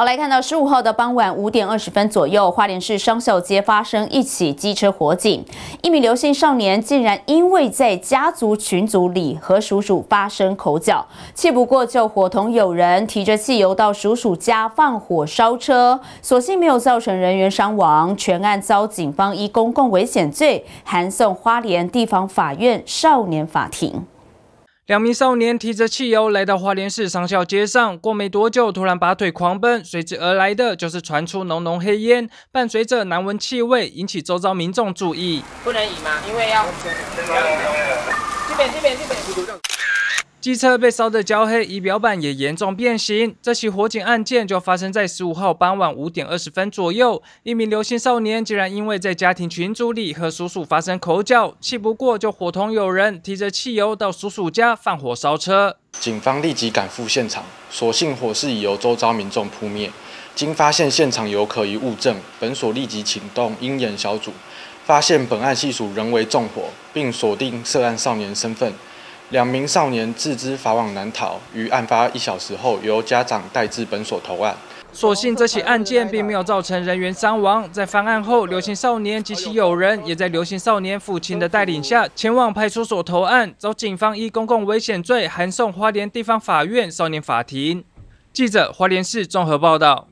好，来看到十五号的傍晚五点二十分左右，花莲市商校街发生一起机车火警。一名刘姓少年竟然因为在家族群组里和叔叔发生口角，气不过就伙同友人提着汽油到叔叔家放火烧车，所幸没有造成人员伤亡，全案遭警方依公共危险罪函送花莲地方法院少年法庭。两名少年提着汽油来到花莲市上校街上，过没多久，突然拔腿狂奔，随之而来的就是传出浓浓黑烟，伴随着难闻气味，引起周遭民众注意。不能移吗？因为要这边这边这边机车被烧得焦黑，仪表板也严重变形。这起火警案件就发生在十五号傍晚五点二十分左右。一名流姓少年竟然因为在家庭群组里和叔叔发生口角，气不过就伙同友人提着汽油到叔叔家放火烧车。警方立即赶赴现场，所幸火势已由周遭民众扑灭。经发现现场有可疑物证，本所立即启动鹰眼小组，发现本案系属人为纵火，并锁定涉案少年身份。两名少年自知法网难逃，于案发一小时后由家长带至本所投案。所幸这起案件并没有造成人员伤亡。在翻案后，流姓少年及其友人也在流姓少年父亲的带领下前往派出所投案，遭警方以公共危险罪函送花莲地方法院少年法庭。记者：花莲市综合报道。